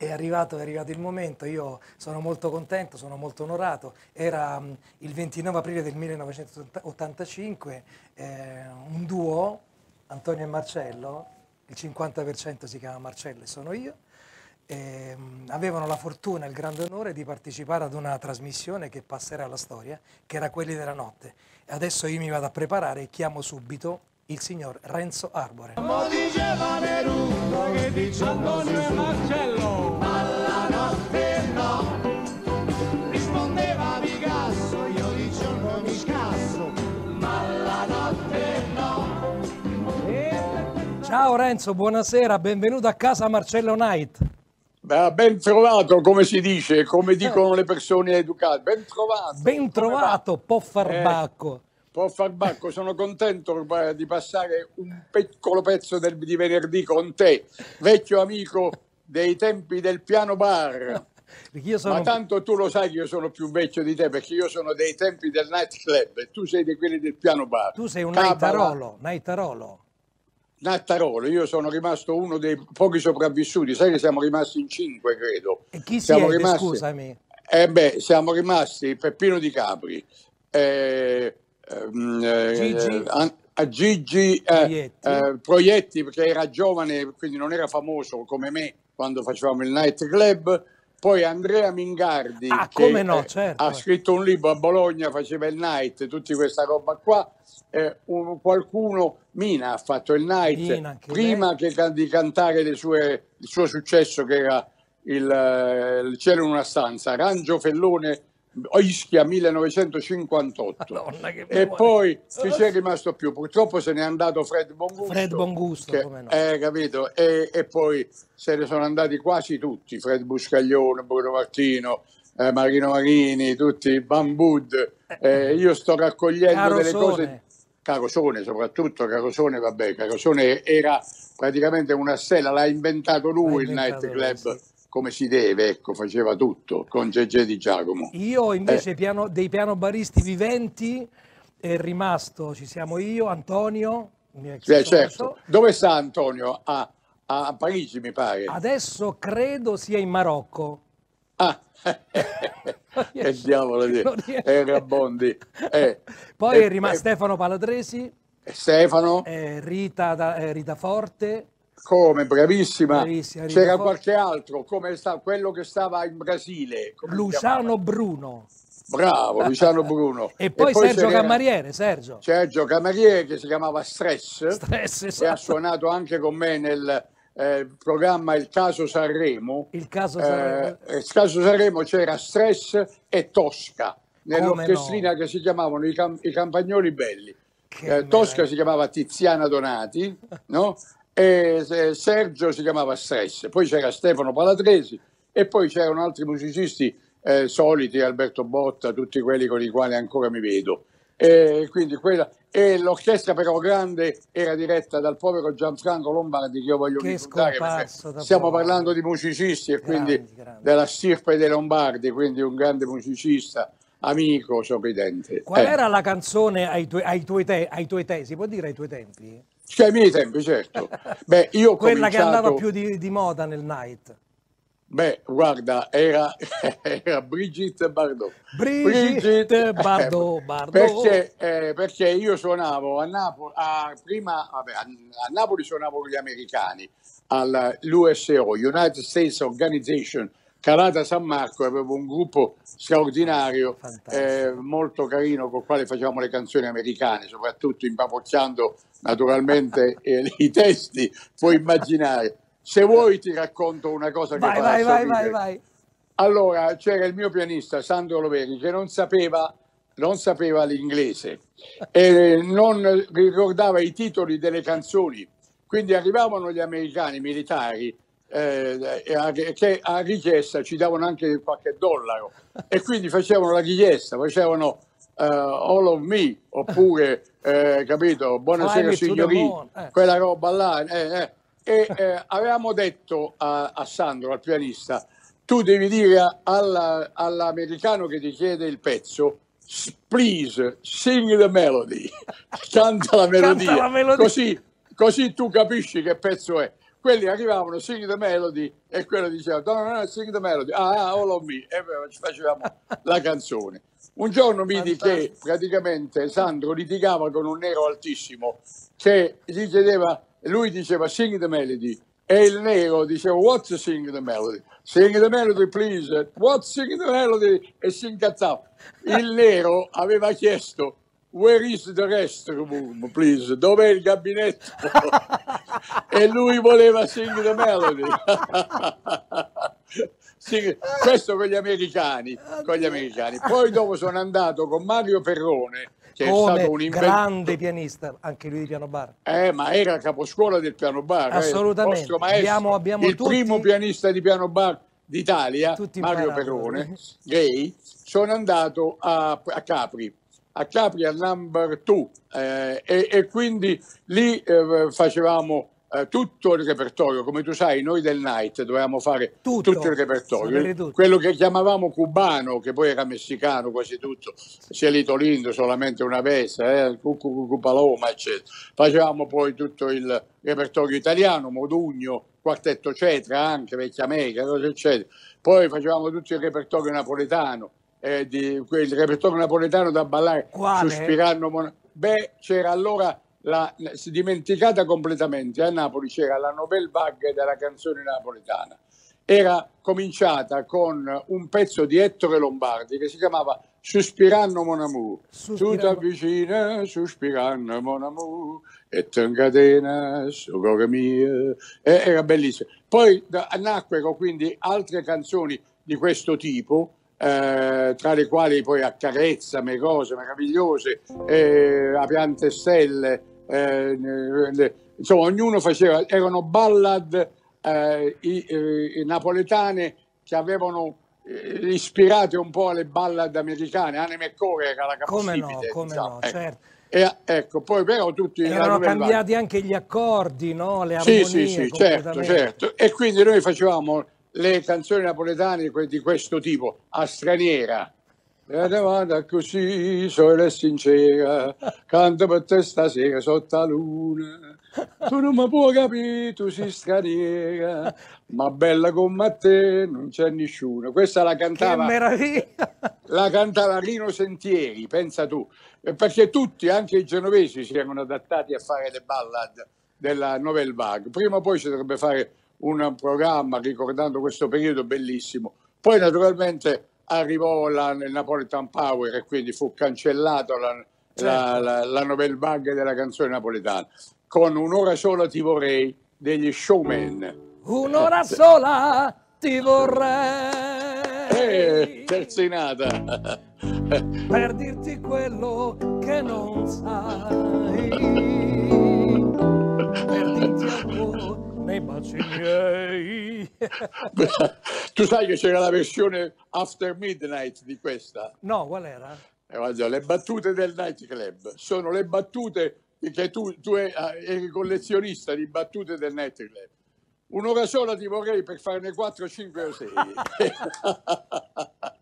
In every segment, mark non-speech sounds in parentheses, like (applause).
è arrivato, è arrivato, il momento, io sono molto contento, sono molto onorato, era mm, il 29 aprile del 1985, eh, un duo, Antonio e Marcello, il 50% si chiama Marcello e sono io, eh, avevano la fortuna e il grande onore di partecipare ad una trasmissione che passerà alla storia, che era Quelli della Notte. Adesso io mi vado a preparare e chiamo subito il signor Renzo Arbore. Lo diceva Neruda che dice Antonio e Marcello Ciao Renzo, buonasera, benvenuto a casa Marcello Knight. Ben trovato, come si dice, come eh. dicono le persone educate. Ben trovato. Ben trovato, po' farbacco. Eh, po' farbacco, sono contento di passare un piccolo pezzo del, di venerdì con te, vecchio amico dei tempi del piano bar. (laughs) Sono... Ma tanto tu lo sai che io sono più vecchio di te perché io sono dei tempi del night club e tu sei di quelli del piano bar. Tu sei un Cabala. Naitarolo, Naitarolo. Nattarolo, io sono rimasto uno dei pochi sopravvissuti, sai che siamo rimasti in cinque, credo. E chi siamo siete, rimasti... scusami? Eh beh, siamo rimasti Peppino Di Capri, eh, ehm, eh, Gigi, an- a ah, Gigi eh, Proietti. Eh, Proietti, perché era giovane, quindi non era famoso come me quando facevamo il night club, poi Andrea Mingardi ah, che, no, eh, certo. ha scritto un libro a Bologna, faceva il night, tutta questa roba qua. Eh, un, qualcuno, Mina ha fatto il night Mina, che prima che, di cantare sue, il suo successo che era il, eh, il Cielo in una stanza. Rangio Fellone Ischia 1958 Madonna, e poi chi c'è rimasto più purtroppo se n'è andato Fred Bongusto Fred Bongusto che, come no. eh, capito e, e, poi se ne sono andati quasi tutti Fred Buscaglione Bruno Martino eh, Marino Marini tutti Bambud eh, io sto raccogliendo Carosone. delle cose Carosone soprattutto Carosone vabbè Carosone era praticamente una stella l'ha inventato lui l'ha inventato il night club sì come si deve, ecco, faceva tutto con Gegè Di Giacomo. Io invece eh. piano, dei pianobaristi viventi è rimasto, ci siamo io, Antonio. Beh, certo. Dove sta Antonio? A, a, Parigi mi pare. Adesso credo sia in Marocco. Ah. (laughs) che diavolo di era eh, Bondi. Eh. Poi è eh, rimasto eh. Stefano Paladresi. Stefano. Rita, Rita Forte. Come, bravissima. bravissima C'era qualche altro, come sta, quello che stava in Brasile. Luciano Bruno. Bravo, (laughs) Luciano Bruno. e, poi e, poi Sergio Camariere, Sergio. Sergio Camariere che si chiamava Stress, Stress esatto. e ha esatto. suonato anche con me nel eh, programma Il Caso Sanremo. Il Caso eh, Sanremo. Eh, il Caso Sanremo c'era Stress e Tosca, nell'orchestrina no. che si chiamavano I, Cam- I Campagnoli Belli. Eh, Tosca si chiamava Tiziana Donati, no? (laughs) e eh, Sergio si chiamava Stress, poi c'era Stefano Palatresi e poi c'erano altri musicisti eh, soliti, Alberto Botta, tutti quelli con i quali ancora mi vedo. E, quella... e l'orchestra però grande era diretta dal povero Gianfranco Lombardi che io voglio che ricordare stiamo povero. parlando di musicisti e grandi, quindi grandi. della stirpe dei Lombardi, quindi un grande musicista amico, sorridente. Qual eh. era la canzone ai, tu ai, tuoi ai tuoi te, si può dire ai tuoi tempi? Cioè, ai miei tempi, certo. Beh, io (laughs) Quella cominciato... che andava più di, di, moda nel night. Beh, guarda, era, (laughs) era Brigitte Bardot. Brigitte eh, Bardot, Bardot. Perché, eh, perché, io suonavo a Napoli, a, prima vabbè, a, a, Napoli suonavo con gli americani, all'USO, United States Organization Calata San Marco avevo un gruppo straordinario, eh, molto carino, con il quale facevamo le canzoni americane, soprattutto impapocchiando naturalmente eh, (laughs) i testi, puoi immaginare. Se vuoi ti racconto una cosa che vai, vai, vai, vai, vai. Allora, c'era il mio pianista Sandro Loveri che non sapeva, non sapeva l'inglese e non ricordava i titoli delle canzoni. Quindi arrivavano gli americani militari eh, che a richiesta ci davano anche qualche dollaro e quindi facevano la richiesta, facevano uh, All of Me oppure, eh, capito, Buonasera signori, eh. quella roba là. Eh, e avevamo detto a, a, Sandro, al pianista, tu devi dire alla, all'americano che ti chiede il pezzo please sing the melody (laughs) canta la melodia, canta la melodia. Così, così tu capisci che pezzo è quelli arrivavano Sing the Melody e quello diceva no, no, no, Sing the Melody, ah, ah all of me, e facevamo (laughs) la canzone. Un giorno vidi che praticamente Sandro litigava con un nero altissimo che gli chiedeva, lui diceva Sing the Melody e il nero diceva What's Sing the Melody? Sing the Melody please, What's Sing the Melody? E si incazzava. Il nero aveva chiesto Where is the restroom, please? Dov'è il gabinetto? (laughs) e lui voleva Sing the Melody. sì, (laughs) questo con gli, americani, con gli americani. Poi dopo sono andato con Mario Ferrone, che Come è stato un invento... grande pianista, anche lui di piano bar. Eh, ma era caposcuola del piano bar. Eh, Assolutamente. Eh. Maestro, abbiamo, abbiamo il tutti... primo pianista di piano bar d'Italia, Mario Ferrone, gay, sono andato a, a Capri a Capri al number two eh, e, e, quindi lì eh, facevamo eh, tutto il repertorio, come tu sai noi del night dovevamo fare tutto, tutto il repertorio, quello che chiamavamo cubano, che poi era messicano quasi tutto, Lito Lindo, solamente una vesta, eh, Cupaloma eccetera, facevamo poi tutto il repertorio italiano, Modugno, Quartetto Cetra anche, Vecchia Mega, eccetera, poi facevamo tutto il repertorio napoletano, eh, di quel repertorio napoletano da ballare, Quale? sospirando. Beh, c'era allora la, si dimenticata completamente a Napoli c'era la Nobel Bug della canzone napoletana. Era cominciata con un pezzo di Ettore Lombardi che si chiamava Suspirando mon amour. Suspirando. Tu t'avvicina, suspirando mon amour, e t'encatena, socore mia. Eh, era bellissimo. Poi da, nacquero quindi altre canzoni di questo tipo, eh, tra le quali poi Accarezzame, cose meravigliose, eh, A Piante Stelle, eh, insomma ognuno faceva, erano ballad eh, i, eh, i napoletane che avevano eh, ispirato un po' alle ballad americane, Anne McCore era la capacità. Come no, come diciamo, no, ecco. certo. E, ecco, poi però tutti erano cambiati anche gli accordi, no? le armonie. Sì, sì, sì, certo, certo. E quindi noi facevamo le canzoni napoletane di questo tipo, a straniera. Vada così, sono sincera, canto per te stasera sotto la luna. Tu non mi puoi capire, tu sei straniera, ma bella come te non c'è nessuno. Questa la cantava, la cantava Rino Sentieri, pensa tu, perché tutti, anche i genovesi, si erano adattati a fare le ballad della Novel Vague. Prima o poi si dovrebbe fare un programma ricordando questo periodo bellissimo. Poi naturalmente arrivò la, il Napoletan Power e quindi fu cancellato la, certo. la, la, la novel bug della canzone napoletana con un'ora sola ti vorrei degli showman. Un'ora eh, sola ti vorrei. Eh, terzinata. (laughs) Per dirti quello che non sai. Per dirti ancora nei baci miei. (laughs) tu sai che c'era la versione after midnight di questa? No, qual era? Eh, le battute del nightclub sono le battute che tu, tu eh, eri collezionista di battute del nightclub. Un'ora sola ti vorrei per farne 4, 5 o 6. (laughs) (laughs)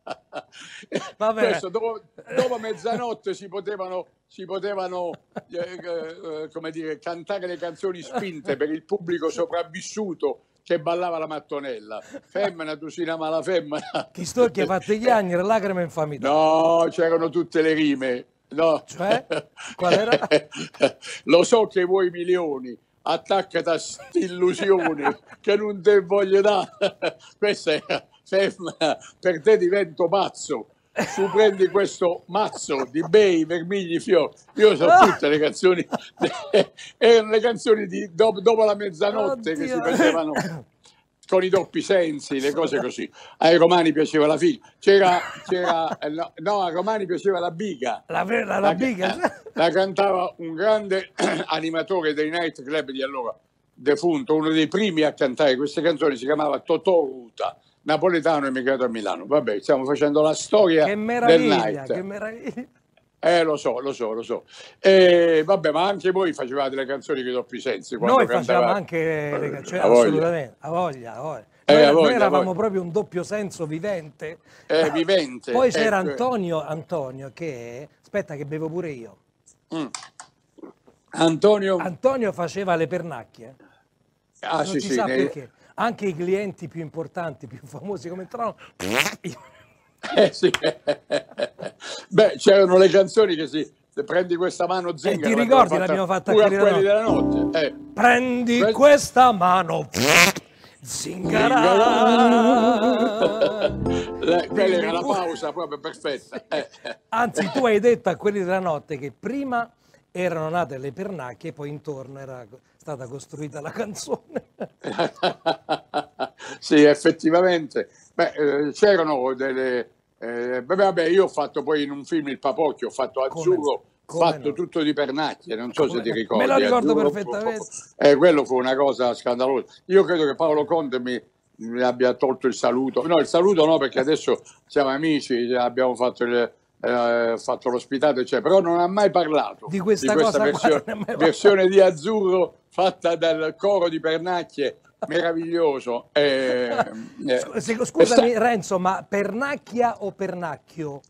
Questo, dopo, dopo, mezzanotte si potevano, si potevano eh, eh, eh dire, cantare le canzoni spinte per il pubblico sopravvissuto che ballava la mattonella. Femmina, tu sei una mala femmina. Chi sto ha fatto gli anni, le lacrime infamità. No, c'erano tutte le rime. No. Cioè? Qual era? (laughs) Lo so che vuoi milioni, Attacca da questa illusione (laughs) che non te voglio dare. Questa è ferma, per te divento mazzo. Tu prendi questo mazzo di bei vermigli fiori. Io so tutte le canzoni, erano eh, le canzoni di dopo, dopo la mezzanotte Oddio. che si facevano con i doppi sensi, le cose così. Ai romani piaceva la figlia, c'era, c'era eh, no, no, ai romani piaceva la biga. La, la, la biga? La, eh, la cantava un grande (clears throat) animatore dei night club di allora, defunto, uno dei primi a cantare queste canzoni, si chiamava Totò Ruta napoletano emigrato a Milano. Vabbè, stiamo facendo la storia che meraviglia, Che meraviglia. Eh, lo so, lo so, lo so. E, eh, vabbè, ma anche voi facevate le canzoni di Doppi Sensi. Noi cantavate. facevamo anche le eh, canzoni, assolutamente, a voglia, a voglia. Eh, noi, eh, a voglia, noi eravamo voglia. proprio un doppio senso vivente. Eh, vivente. Poi c'era eh, Antonio, Antonio che, aspetta che bevo pure io. Mm. Antonio... Antonio faceva le pernacchie. Ah, non sì, sì, sa ne... perché anche i clienti più importanti, più famosi come Trano. (laughs) Eh sì. Beh, c'erano le canzoni che si se prendi questa mano eh, zingara. E ti ricordi l'abbiamo fatta, fatta pure a quelli della notte. Eh. Prendi Pre... questa mano zingara. Eh, quella era la pausa proprio perfetta. Eh. Anzi, tu hai detto a quelli della notte che prima erano nate le pernacchie e poi intorno era stata costruita la canzone. (laughs) sì, effettivamente. Beh, eh, c'erano delle... Eh, vabbè, io ho fatto poi in un film il Papocchio, ho fatto Azzurro, ho fatto no? tutto di pernacchie, non so come se ti ricordi. Me lo ricordo Azzurro, perfettamente. Eh, quello fu una cosa scandalosa. Io credo che Paolo Conte mi, mi abbia tolto il saluto. No, il saluto no, perché adesso siamo amici, abbiamo fatto il, eh, fatto l'ospitato, cioè, però non ha mai parlato di questa, di questa (laughs) versione, versione di azzurro fatta dal coro di Pernacchie meraviglioso. Eh, (laughs) eh, Scusami sta... Renzo, ma Pernacchia o Pernacchio?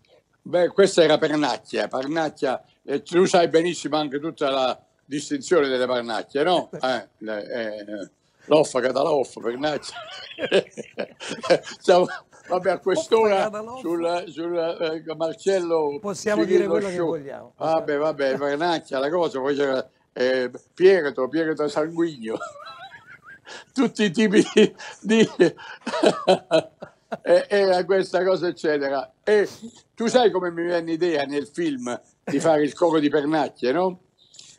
Beh, questa era Pernacchia, Pernacchia, eh, tu sai benissimo anche tutta la distinzione delle Pernacchie, no? (laughs) Eh, eh, l'offa, cataloffa, Pernacchia. Siamo, Vabbè, a quest'ora sulla, sulla, eh, Marcello possiamo dire quello Show. che vogliamo. Vabbè, vabbè, Vernaccia, la cosa, poi c'era eh, Pietro, Pietro Sanguigno. (laughs) Tutti i tipi di... di... e, (laughs) era eh, eh, questa cosa, eccetera. E tu sai come mi venne idea nel film di fare il coro di Pernacchie, no?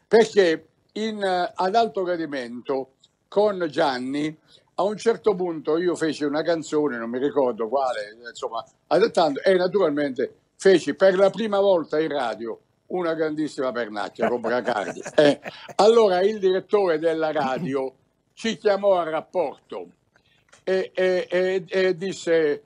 Perché in, eh, ad alto gradimento con Gianni a un certo punto io feci una canzone, non mi ricordo quale, insomma, adattando e naturalmente feci per la prima volta in radio una grandissima pernacchia con Bracardi. (laughs) Eh, allora il direttore della radio ci chiamò a rapporto e, e, e disse,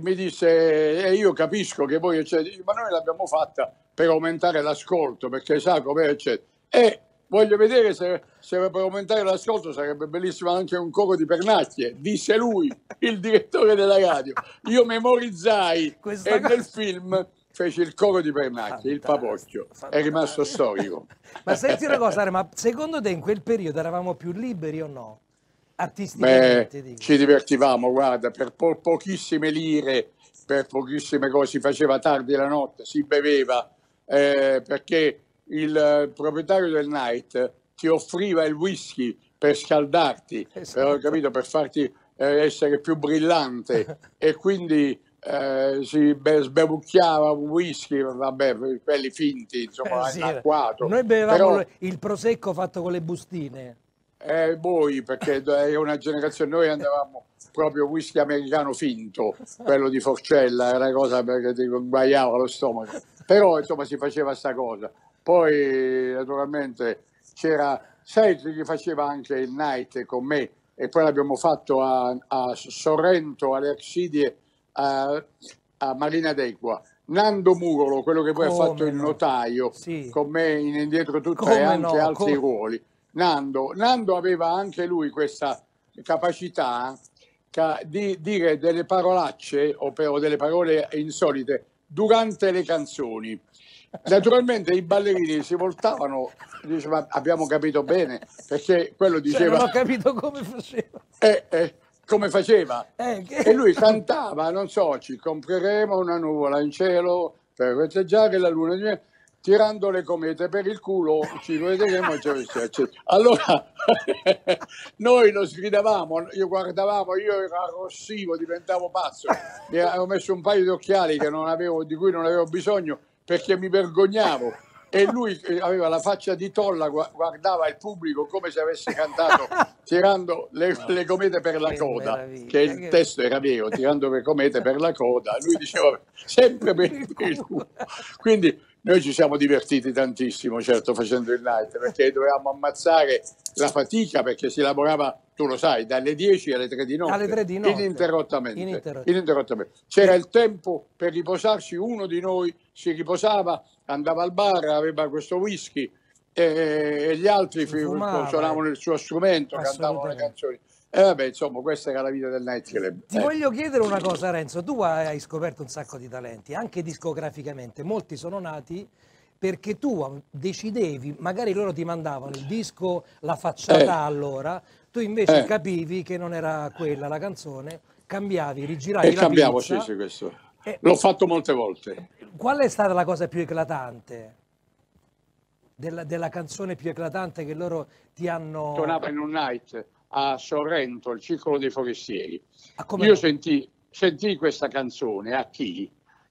mi disse, eh, io capisco che voi, eccetera, ma noi l'abbiamo fatta per aumentare l'ascolto, perché sa com'è, eccetera. E voglio vedere se, se per aumentare l'ascolto sarebbe bellissimo anche un coro di pernacchie, disse lui, il direttore della radio. Io memorizzai Questa e cosa... nel film fece il coro di pernacchie, il papocchio, è rimasto storico. (laughs) ma senti una cosa, ma secondo te in quel periodo eravamo più liberi o no? Artisticamente, Beh, ci divertivamo, guarda, per po- pochissime lire, per pochissime cose, si faceva tardi la notte, si beveva, eh, perché il eh, proprietario del night ti offriva il whisky per scaldarti, esatto. per, per farti eh, essere più brillante (laughs) e quindi eh, si be- sbevucchiava un whisky, vabbè, quelli finti, insomma, eh, sì, inacquato. Noi bevevamo Però, il prosecco fatto con le bustine. Eh, voi, perché è una generazione, noi andavamo proprio whisky americano finto, quello di Forcella, era una cosa che ti guaiava lo stomaco. Però insomma si faceva questa cosa. Poi naturalmente c'era Seth che faceva anche il night con me e poi l'abbiamo fatto a, a Sorrento, alle Arsidie, a, a Marina d'Equa. Nando Murolo, quello che poi come ha fatto no. il notaio, sì. con me in indietro tutto e anche no, altri come... ruoli. Nando. Nando aveva anche lui questa capacità ca- di dire delle parolacce o, per, o delle parole insolite durante le canzoni. Naturalmente i ballerini si voltavano, dicevano abbiamo capito bene, perché quello cioè, diceva... Cioè, non ho capito come faceva. Eh, eh, come faceva. Eh, che... E lui cantava, non so, ci compreremo una nuvola in cielo per festeggiare la luna di tirando le comete per il culo, ci vedremo. Allora (laughs) noi lo sgridavamo, io guardavamo, io ero arrossivo, diventavo pazzo, mi avevo messo un paio di occhiali non avevo, di cui non avevo bisogno perché mi vergognavo e lui eh, aveva la faccia di tolla, guardava il pubblico come se avesse cantato (laughs) tirando le, le comete per la coda, meraviglia. che il testo era vero, tirando le comete per la coda, lui diceva sempre per il Quindi noi ci siamo divertiti tantissimo, certo, facendo il night, perché dovevamo ammazzare la fatica, perché si lavorava tu lo sai, dalle 10 alle 3 di notte, 3 di notte. Ininterrottamente, ininterrottamente. ininterrottamente. C'era il tempo per riposarsi, uno di noi si riposava, andava al bar, aveva questo whisky e, e gli altri Fumava, suonavano il suo strumento, cantavano le canzoni. E vabbè, insomma, questa era la vita del night club. Ti eh. voglio chiedere una cosa, Renzo. Tu hai scoperto un sacco di talenti, anche discograficamente. Molti sono nati perché tu decidevi, magari loro ti mandavano il disco, la eh. facciata eh. allora, tu invece eh. capivi che non era quella la canzone, cambiavi, rigiravi e eh, la cambiavo, pizza. Sì, sì, questo. Eh, L'ho fatto molte volte. Qual è stata la cosa più eclatante? Della, della canzone più eclatante che loro ti hanno... Tornava in un night a Sorrento, il Circolo dei Forestieri. Ah, Io sentì, sentì questa canzone a chi?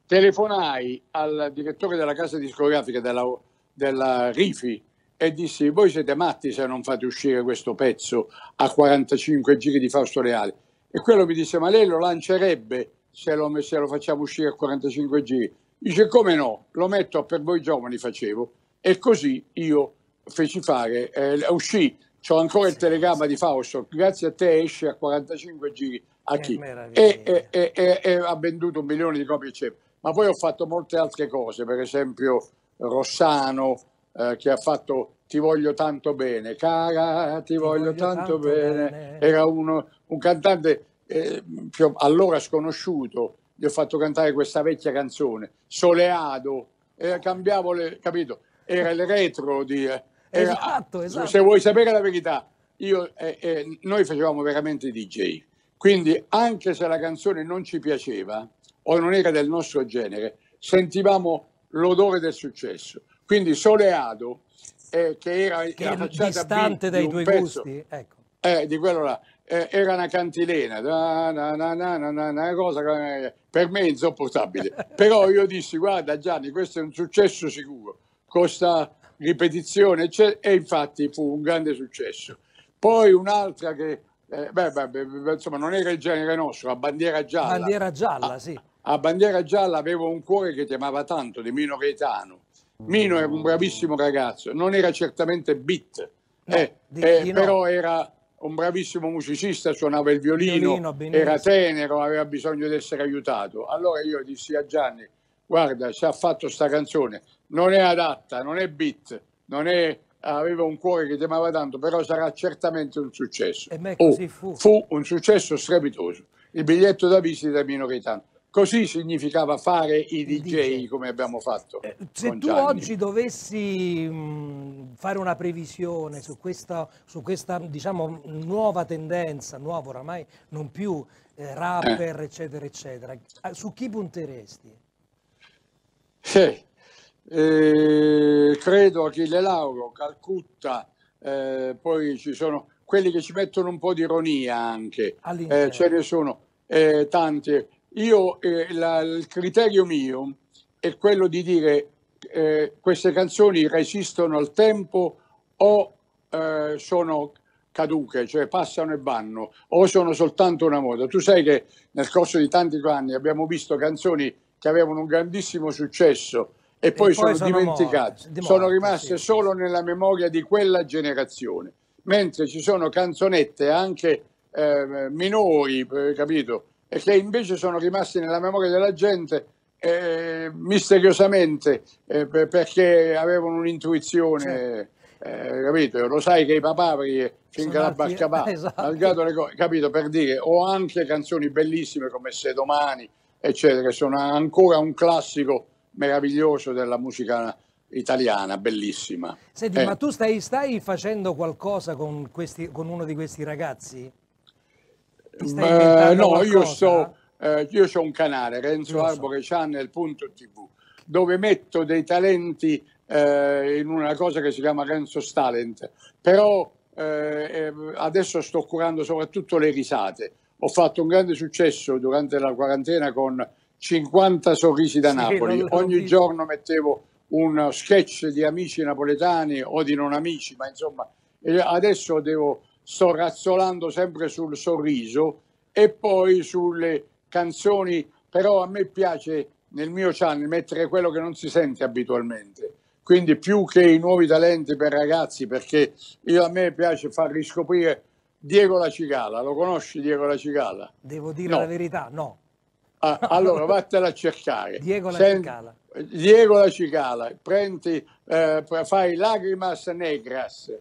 telefonai al direttore della casa discografica della, della Rifi e dissi voi siete matti se non fate uscire questo pezzo a 45 giri di Fausto Reale e quello mi disse ma lei lo lancerebbe se lo, se lo facciamo uscire a 45 giri dice come no lo metto per voi giovani facevo e così io feci fare eh, uscì ho ancora il telegramma di Fausto grazie a te esce a 45 giri a chi e, e, e, e ha venduto un milione di copie eccetera ma poi ho fatto molte altre cose, per esempio Rossano eh, che ha fatto Ti voglio tanto bene, cara, ti, ti voglio, voglio, tanto, tanto bene. bene. Era uno, un cantante eh, più, allora sconosciuto, gli ho fatto cantare questa vecchia canzone, Soleado, eh, cambiavo le, capito? Era il retro di... Era, esatto, esatto. Se vuoi sapere la verità, io, eh, eh, noi facevamo veramente DJ, quindi anche se la canzone non ci piaceva, o non era del nostro genere, sentivamo l'odore del successo. Quindi Soleado, eh, che era, che era distante B, dai tuoi pezzo, gusti, ecco. eh, di quello là, eh, era una cantilena, na, na, na, una cosa che eh, per me è insopportabile. (laughs) Però io dissi, guarda Gianni, questo è un successo sicuro, costa ripetizione, e infatti fu un grande successo. Poi un'altra che eh, beh, beh, beh, insomma, non era il genere nostro, la bandiera gialla. Bandiera gialla, ah, sì. A bandiera gialla avevo un cuore che ti amava tanto, di Mino Gaetano. Mino era un bravissimo ragazzo, non era certamente beat, no, eh, di, eh, di però no. era un bravissimo musicista, suonava il violino, violino era tenero, aveva bisogno di essere aiutato. Allora io dissi a Gianni, guarda, ci ha fatto sta canzone, non è adatta, non è beat, non è aveva un cuore che chiamava tanto, però sarà certamente un successo. E me Oh, fu. fu. un successo strepitoso. Il biglietto da visita Mino Gaetano. Così significava fare i DJ, DJ. come abbiamo fatto. Eh, se tu Gianni. oggi dovessi mh, mm, fare una previsione su questa, su questa diciamo, nuova tendenza, nuovo oramai non più eh, rapper, eh. eccetera, eccetera, eh, su chi punteresti? Eh, eh credo Achille Lauro, Calcutta, eh, poi ci sono quelli che ci mettono un po' di ironia anche, eh, ce ne sono eh, tanti. Io, eh, la, il criterio mio è quello di dire eh, queste canzoni resistono al tempo o eh, sono caduche, cioè passano e vanno, o sono soltanto una moda. Tu sai che nel corso di tanti anni abbiamo visto canzoni che avevano un grandissimo successo, e poi, e sono, poi sono dimenticate, morte, sono rimaste sì. solo nella memoria di quella generazione, mentre ci sono canzonette anche ehm, eh, minori, capito, e che invece sono rimaste nella memoria della gente eh, misteriosamente eh, perché avevano un'intuizione. Eh, capito? Lo sai che i papaveri eh, finché la barcapà, (laughs) esatto. malgrado le cose, capito? Per dire, ho anche canzoni bellissime come Se Domani, eccetera, che sono ancora un classico meraviglioso della musica italiana, bellissima. Senti, eh. ma tu stai, stai facendo qualcosa con, questi, con, uno di questi ragazzi? Beh, no, qualcosa? io sto, eh, io ho un canale, Renzo Arbore Channel.tv, dove metto dei talenti eh, in una cosa che si chiama Renzo Talent, però eh, eh, adesso sto curando soprattutto le risate. Ho fatto un grande successo durante la quarantena con 50 sorrisi da Napoli. Ogni giorno mettevo un sketch di amici napoletani o di non amici, ma insomma, adesso devo, sto razzolando sempre sul sorriso e poi sulle canzoni, però a me piace nel mio channel mettere quello che non si sente abitualmente. Quindi più che i nuovi talenti per ragazzi, perché io, a me piace far riscoprire Diego La Cigala. Lo conosci Diego La Cigala? Devo dire no. la verità, no. Ah, (laughs) allora vattene a cercare. Diego la Sen- cicala. Diego la cicala, prendi, eh, fai lagrimas negras,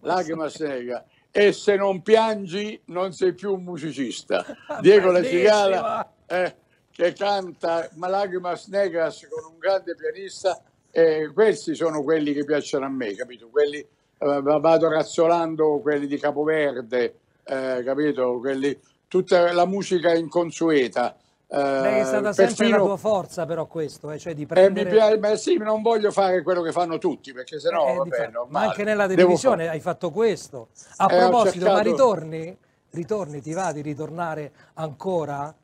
lagrimas, negras. E se non piangi non sei più un musicista. (laughs) Diego la cicala eh, che canta Lagrimas negras con un grande pianista. Eh, questi sono quelli che piacciono a me, capito? Quelli, eh, vado razzolando quelli di Capoverde, eh, capito? Quelli, tutta la musica inconsueta Beh, è eh, stata sempre la tua forza, però, questo, eh, cioè di prendere... eh, mi... beh, sì, non voglio fare quello che fanno tutti, perché sennò eh, vabbè, non Ma anche nella televisione hai fatto questo. Eh, a proposito, cercato... ma ritorni? Ritorni, ti va di ritornare ancora?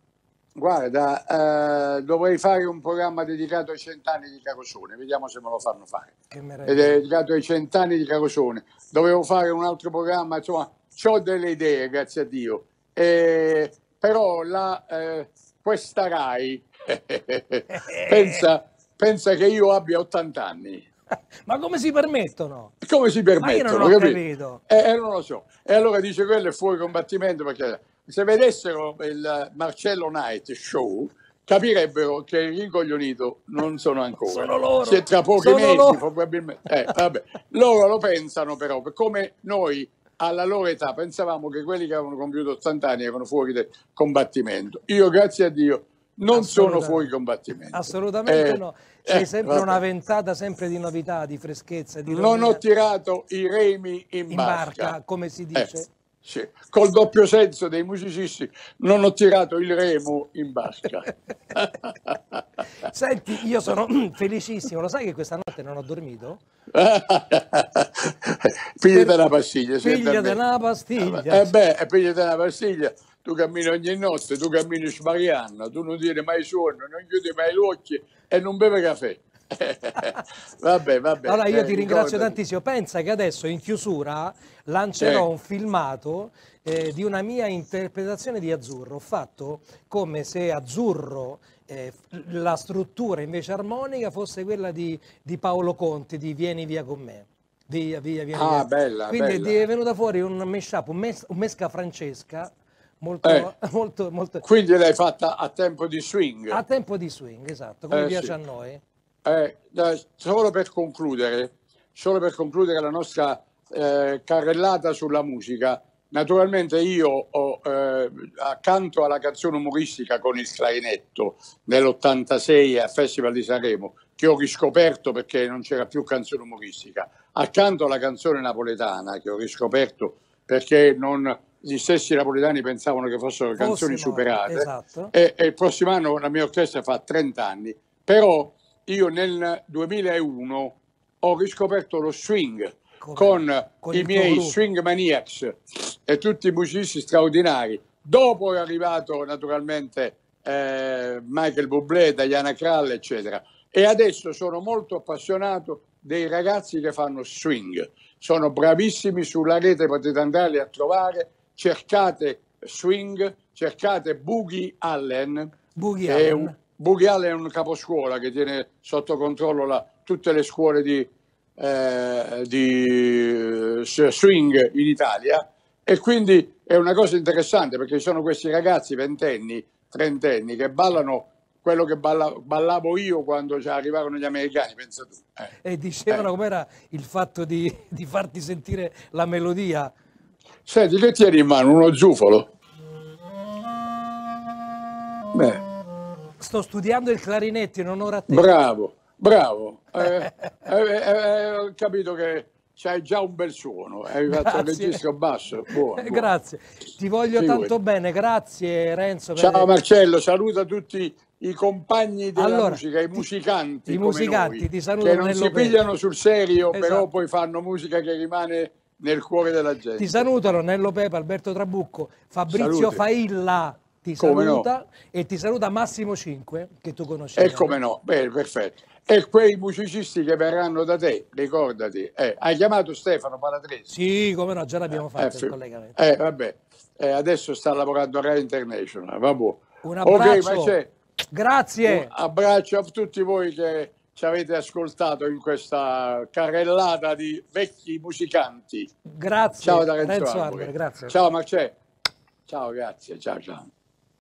Guarda, eh, dovrei fare un programma dedicato ai cent'anni di Carosone, vediamo se me lo fanno fare. Ed è dedicato ai cent'anni di Carosone. Dovevo fare un altro programma, insomma, ho delle idee, grazie a Dio. Eh, però la, eh, questa RAI (laughs) pensa, pensa che io abbia 80 anni. (laughs) Ma come si permettono? Come si permettono? Ma io non capito? capito. Eh, eh, non lo so. E allora dice quello è fuori combattimento perché se vedessero il Marcello Knight Show capirebbero che il rincoglionito non sono ancora. sono loro. Se tra pochi sono mesi loro. probabilmente. Eh, loro lo pensano però, come noi alla loro età pensavamo che quelli che avevano compiuto 80 anni erano fuori del combattimento. Io, grazie a Dio, non sono fuori combattimento. Assolutamente eh, no. Eh, C'è eh, sempre vabbè. una ventata sempre di novità, di freschezza. Di non ho tirato i remi in, in barca, barca come si eh, dice. Eh. Sì, col doppio senso dei musicisti non ho tirato il remo in basca (laughs) Senti, io sono (clears throat) felicissimo, lo sai che questa notte non ho dormito? (laughs) pigliate una pastiglia. Pigliate una pastiglia. Eh beh, eh, pigliate una pastiglia. Tu cammini ogni notte, tu cammini smarianna, tu non tieni mai sonno, non chiudi mai gli occhi e non bevi caffè. (laughs) vabbè, vabbè. Allora io eh, ti ringrazio ricorda. tantissimo. Pensa che adesso in chiusura lancerò eh. un filmato eh, di una mia interpretazione di Azzurro, fatto come se Azzurro eh, la struttura invece armonica fosse quella di, di, Paolo Conti, di Vieni via con me. Via, via, via, ah, via. bella. Quindi bella. è venuta fuori un mashup, un, mes, un mesca francesca. Molto, eh, (laughs) molto, molto... Quindi l'hai fatta a tempo di swing. A tempo di swing, esatto, come eh, piace sì. a noi. Eh, da, solo, per solo per concludere, la nostra eh, carrellata sulla musica. Naturalmente io ho, eh, accanto alla canzone umoristica con il clarinetto nell'86 al Festival di Sanremo, che ho riscoperto perché non c'era più canzone umoristica, accanto alla canzone napoletana che ho riscoperto perché non, gli stessi napoletani pensavano che fossero canzoni Fossimo, superate esatto. e, e il prossimo anno la mia orchestra fa 30 anni, però io nel 2001 ho riscoperto lo swing con, con, i miei group. swing maniacs e tutti i musicisti straordinari. Dopo è arrivato naturalmente eh, Michael Bublé, Diana Krall, eccetera. E adesso sono molto appassionato dei ragazzi che fanno swing. Sono bravissimi sulla rete, potete andarli a trovare. Cercate swing, cercate Boogie Allen. Boogie Allen Bughiale è un caposcuola che tiene sotto controllo la, tutte le scuole di, eh, di swing in Italia e quindi è una cosa interessante perché ci sono questi ragazzi ventenni, trentenni che ballano quello che balla, ballavo io quando arrivarono gli americani, pensa tu. Eh. E dicevano eh. com'era il fatto di, di, farti sentire la melodia. Senti, che tieni in mano? Uno zufolo? Beh sto studiando il clarinetto in onore a te. Bravo, bravo. (laughs) Eh, eh, eh, eh capito che c'hai già un bel suono, hai fatto il registro basso. Buono, eh, buono. grazie, ti voglio Figurati. tanto bene, grazie Renzo. Ciao per... Marcello, saluta tutti i compagni della allora, musica, i musicanti. I musicanti, noi, ti saluto. Che non si pigliano sul serio, esatto. però poi fanno musica che rimane nel cuore della gente. Ti salutano Nello Pepe, Alberto Trabucco, Fabrizio Salute. Failla ti saluta no. e ti saluta Massimo 5 che tu conosci. E come no, bene, perfetto. E quei musicisti che verranno da te, ricordati, eh, hai chiamato Stefano Palatresi? Sì, come no, già l'abbiamo eh, fatto eh, il collegamento. Eh, vabbè, eh, adesso sta lavorando a Rai International, vabbè. Un abbraccio. Okay, Grazie. Un abbraccio a tutti voi che ci avete ascoltato in questa carrellata di vecchi musicanti. Grazie. Ciao da Renzo, Renzo Arbore. Arbore, Ciao Marcello. Ciao, grazie. Ciao, ciao.